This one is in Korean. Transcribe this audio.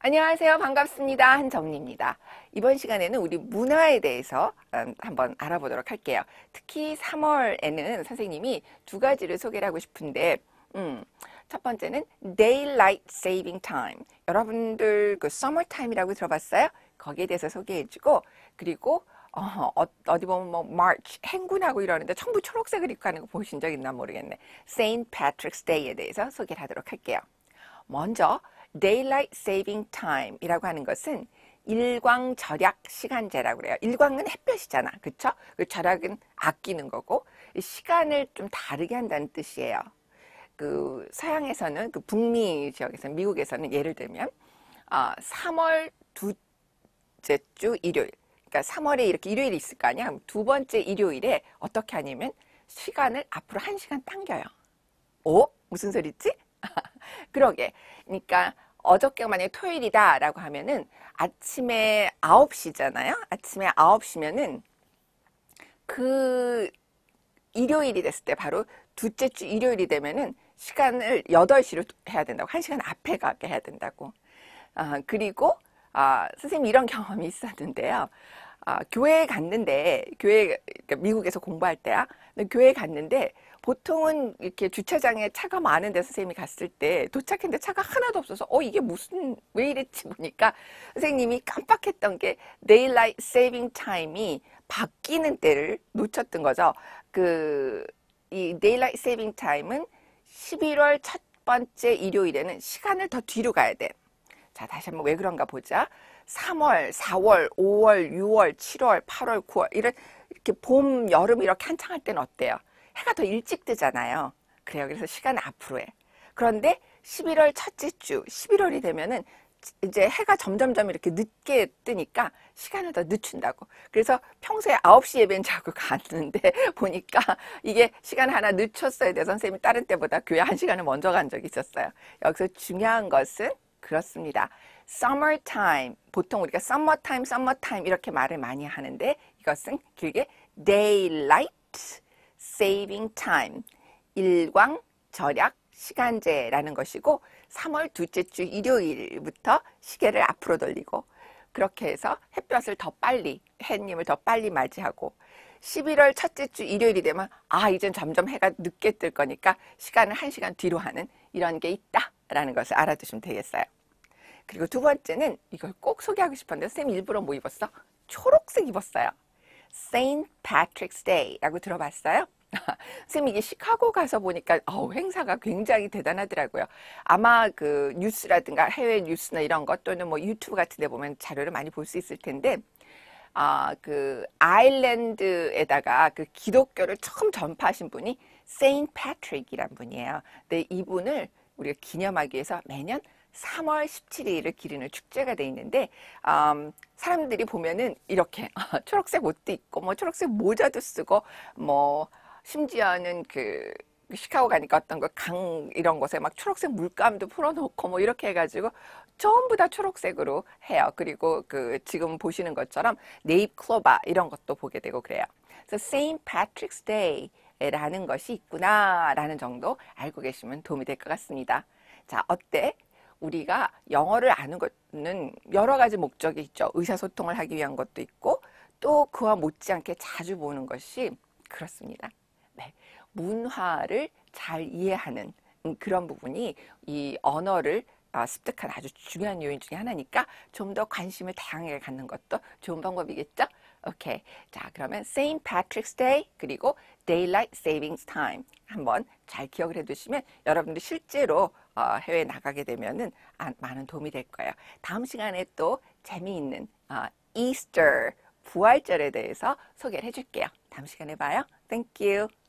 안녕하세요. 반갑습니다. 한정리입니다. 이번 시간에는 우리 문화에 대해서 음, 한번 알아보도록 할게요. 특히 3월에는 선생님이 두 가지를 소개를 하고 싶은데, 음, 첫 번째는 Daylight Saving Time. 여러분들 그 Summer Time이라고 들어봤어요? 거기에 대해서 소개해주고, 그리고 어, 어디 보면 뭐 March 행군하고 이러는데 전부 초록색을 입고 하는 거 보신 적 있나 모르겠네. St. Patrick's Day에 대해서 소개를 하도록 할게요. 먼저 Daylight Saving Time이라고 하는 것은 일광 절약 시간제라고 그래요. 일광은 햇볕이잖아. 그쵸? 그 절약은 아끼는 거고 시간을 좀 다르게 한다는 뜻이에요. 그 서양에서는 그 북미 지역에서 미국에서는 예를 들면 어, 3월 두째 주 일요일 그러니까 3월에 이렇게 일요일이 있을 거 아니야. 두 번째 일요일에 어떻게 하냐면 시간을 앞으로 1 시간 당겨요. 오? 어? 무슨 소리지? 그러게. 그러니까 어저께 만약에 토요일이다 라고 하면은 아침에 9시잖아요. 아침에 9시면은 그 일요일이 됐을 때 바로 둘째 주 일요일이 되면은 시간을 8시로 해야 된다고. 1시간 앞에 가게 해야 된다고. 아, 그리고 아, 선생님 이런 경험이 있었는데요. 아, 교회에 갔는데 교회 그러니까 미국에서 공부할 때야. 교회에 갔는데 보통은 이렇게 주차장에 차가 많은데 선생님이 갔을 때 도착했는데 차가 하나도 없어서 어 이게 무슨 왜 이랬지 보니까 선생님이 깜빡했던 게 데일라이트 세이빙 타임이 바뀌는 때를 놓쳤던 거죠. 그이 데일라이트 세이빙 타임은 11월 첫 번째 일요일에는 시간을 더 뒤로 가야 돼. 자, 다시 한번 왜 그런가 보자. 3월, 4월, 5월, 6월, 7월, 8월, 9월 이런 이렇게 봄, 여름 이렇게 한창 할 때는 어때요? 해가 더 일찍 뜨잖아요. 그래요. 그래서 시간 앞으로 해. 그런데 11월 첫째 주, 11월이 되면은 이제 해가 점점점 이렇게 늦게 뜨니까 시간을 더 늦춘다고. 그래서 평소에 9시 예배는 자꾸 갔는데 보니까 이게 시간 하나 늦췄어야 돼. 선생님이 다른 때보다 교회 한 시간을 먼저 간 적이 있었어요. 여기서 중요한 것은 그렇습니다. summertime 보통 우리가 summertime, summertime 이렇게 말을 많이 하는데 이것은 길게 daylight saving time 일광 절약 시간제라는 것이고 3월 둘째 주 일요일부터 시계를 앞으로 돌리고 그렇게 해서 햇볕을 더 빨리 해님을 더 빨리 맞이하고 11월 첫째 주 일요일이 되면 아 이젠 점점 해가 늦게 뜰 거니까 시간을 1시간 뒤로 하는 이런 게 있다라는 것을 알아두시면 되겠어요. 그리고 두 번째는 이걸 꼭 소개하고 싶었는데 선생님 일부러 뭐 입었어? 초록색 입었어요. St. Patrick's Day라고 들어봤어요? 선생님 이게 시카고 가서 보니까 어우, 행사가 굉장히 대단하더라고요. 아마 그 뉴스라든가 해외 뉴스나 이런 것 또는 뭐 유튜브 같은 데 보면 자료를 많이 볼 수 있을 텐데 아, 그 아일랜드에다가 그 기독교를 처음 전파하신 분이 세인 패트릭이란 분이에요. 근데 이분을 우리가 기념하기 위해서 매년 3월 17일을 기리는 축제가 돼 있는데 음, 사람들이 보면은 이렇게 초록색 옷도 입고 뭐 초록색 모자도 쓰고 뭐 심지어는 그 시카고 가니까 어떤 그 강 이런 곳에 막 초록색 물감도 풀어놓고 뭐 이렇게 해가지고 전부 다 초록색으로 해요. 그리고 그 지금 보시는 것처럼 네잎 클로바 이런 것도 보게 되고 그래요. 그래서 St. Patrick's Day 라는 것이 있구나라는 정도 알고 계시면 도움이 될 것 같습니다. 자, 어때? 우리가 영어를 아는 것은 여러 가지 목적이 있죠. 의사소통을 하기 위한 것도 있고 또 그와 못지않게 자주 보는 것이 그렇습니다. 네. 문화를 잘 이해하는 그런 부분이 이 언어를 아, 습득한 아주 중요한 요인 중에 하나니까 좀 더 관심을 다양하게 갖는 것도 좋은 방법이겠죠? 오케이. 자, 그러면 St. Patrick's Day 그리고 Daylight Savings Time 한번 잘 기억을 해 두시면 여러분들 실제로 어, 해외 나가게 되면은 아, 많은 도움이 될 거예요. 다음 시간에 또 재미있는 어, e a s 이스터 부활절에 대해서 소개를 해줄게요. 다음 시간에 봐요. Thank you.